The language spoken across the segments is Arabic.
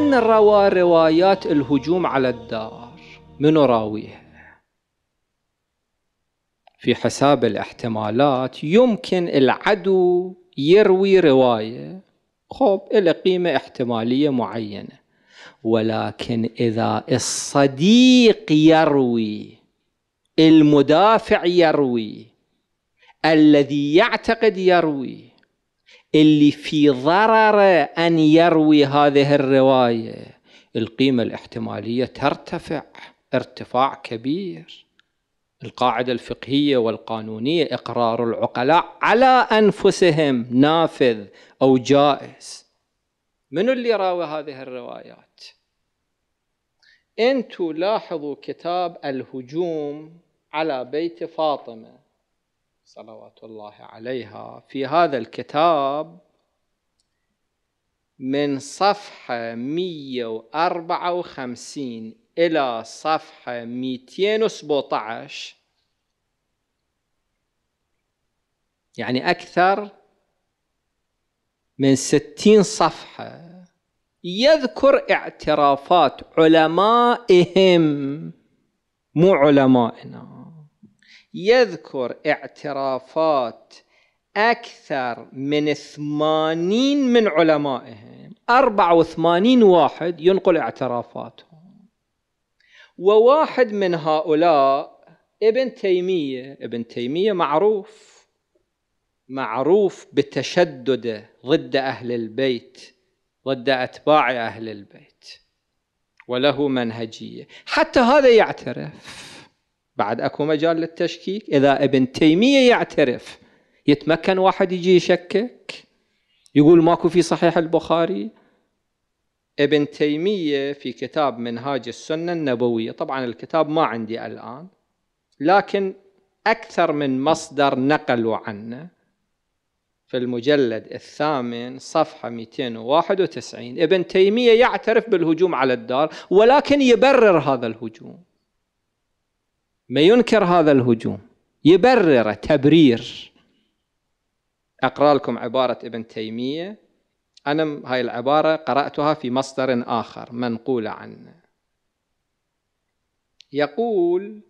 من روى روايات الهجوم على الدار من راويها في حساب الاحتمالات يمكن العدو يروي رواية خب إلى قيمة احتمالية معينة ولكن إذا الصديق يروي المدافع يروي الذي يعتقد يروي اللي في ضرره أن يروي هذه الرواية القيمة الاحتمالية ترتفع ارتفاع كبير القاعدة الفقهية والقانونية إقرار العقلاء على أنفسهم نافذ أو جائز من اللي راوي هذه الروايات انتوا لاحظوا كتاب الهجوم على بيت فاطمه صلوات الله عليها في هذا الكتاب من صفحة 154 إلى صفحة 217 يعني أكثر من 60 صفحة يذكر اعترافات علمائهم مو علمائنا يذكر اعترافات أكثر من ثمانين من علمائهم أربعة وثمانين واحد ينقل اعترافاتهم وواحد من هؤلاء ابن تيمية ابن تيمية معروف معروف بتشدده ضد أهل البيت ضد أتباع أهل البيت وله منهجية حتى هذا يعترف بعد اكو مجال للتشكيك اذا ابن تيميه يعترف يتمكن واحد يجي يشكك يقول ماكو في صحيح البخاري ابن تيميه في كتاب منهاج السنه النبويه طبعا الكتاب ما عندي الان لكن اكثر من مصدر نقلوا عنه في المجلد الثامن صفحة 291 ابن تيمية يعترف بالهجوم على الدار ولكن يبرر هذا الهجوم ما ينكر هذا الهجوم يبرر تبرير أقرأ لكم عبارة ابن تيمية أنا هاي العبارة قرأتها في مصدر آخر منقولة عنه يقول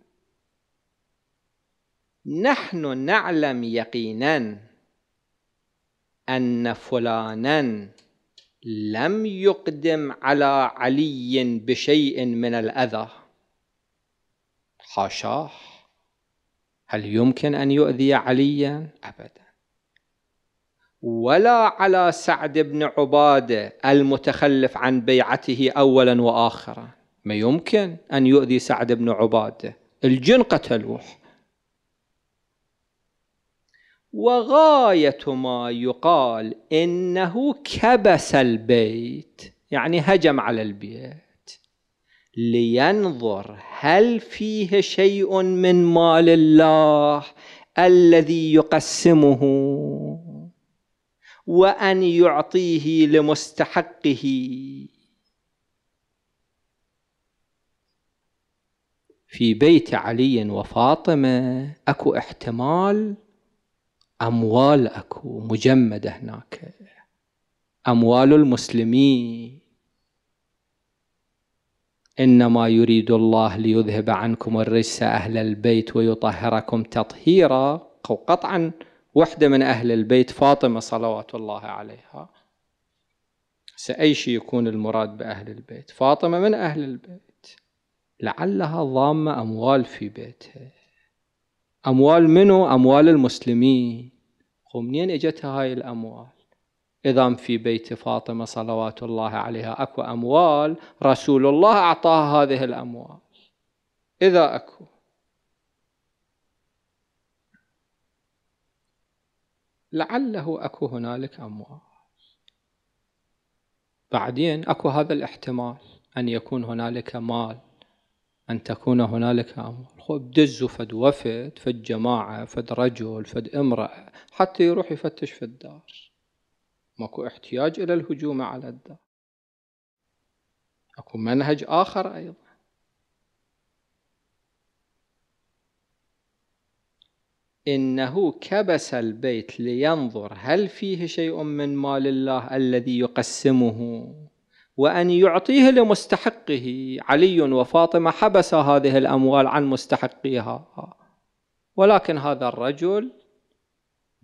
نحن نعلم يقينا أن فلانا لم يقدم على علي بشيء من الأذى حاشاه هل يمكن أن يؤذي عليا أبدا ولا على سعد بن عبادة المتخلف عن بيعته أولا وآخرا ما يمكن أن يؤذي سعد بن عبادة الجن قتلوه وغاية ما يقال إنه كبس البيت يعني هجم على البيت لينظر هل فيه شيء من مال الله الذي يقسمه وان يعطيه لمستحقه في بيت علي وفاطمه اكو احتمال اموال اكو مجمده هناك اموال المسلمين إنما يريد الله ليذهب عنكم الرجس أهل البيت ويطهركم تطهيرا قطعا وحدة من أهل البيت فاطمة صلوات الله عليها سأي شيء يكون المراد بأهل البيت فاطمة من أهل البيت لعلها ضامة أموال في بيتها أموال منو أموال المسلمين ومنين إجتها هاي الأموال إذا في بيت فاطمة صلوات الله عليها أكو أموال رسول الله أعطاها هذه الأموال إذا أكو لعله أكو هنالك أموال بعدين أكو هذا الاحتمال أن يكون هنالك مال أن تكون هنالك أموال خب دزوا فد وفد فد جماعة فد رجل فد امرأة حتى يروح يفتش في الدار ماكو احتياج إلى الهجوم على الدار أكو منهج آخر أيضا إنه كبس البيت لينظر هل فيه شيء من مال الله الذي يقسمه وأن يعطيه لمستحقه علي وفاطمة حبس هذه الأموال عن مستحقيها ولكن هذا الرجل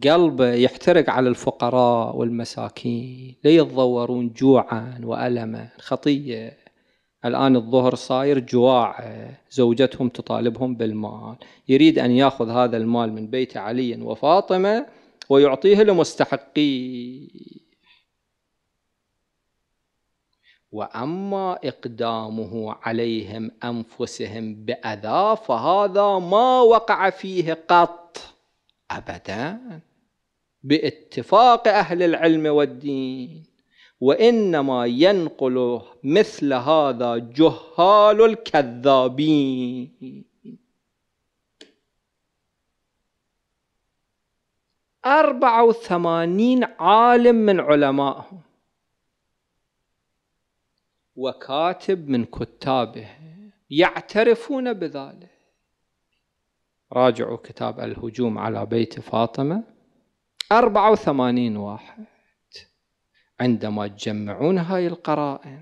قلبه يحترق على الفقراء والمساكين ليتضورون جوعا والما خطيه الان الظهر صاير جواع زوجتهم تطالبهم بالمال يريد ان ياخذ هذا المال من بيت علي وفاطمه ويعطيه لمستحقيه واما اقدامه عليهم انفسهم باذى فهذا ما وقع فيه قط أبدا باتفاق أهل العلم والدين وإنما ينقل مثل هذا جهال الكذابين أربعة وثمانين عالم من علمائهم وكاتب من كتابه يعترفون بذلك راجعوا كتاب الهجوم على بيت فاطمة 84 واحد عندما تجمعون هاي القرائن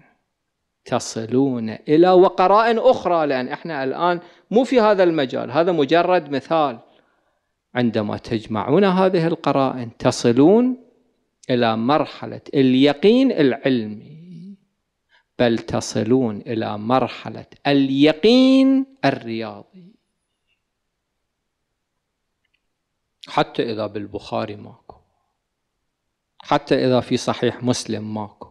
تصلون إلى وقرائن أخرى لأن إحنا الآن مو في هذا المجال هذا مجرد مثال عندما تجمعون هذه القرائن تصلون إلى مرحلة اليقين العلمي بل تصلون إلى مرحلة اليقين الرياضي حتى إذا بالبخاري ماكو حتى إذا في صحيح مسلم ماكو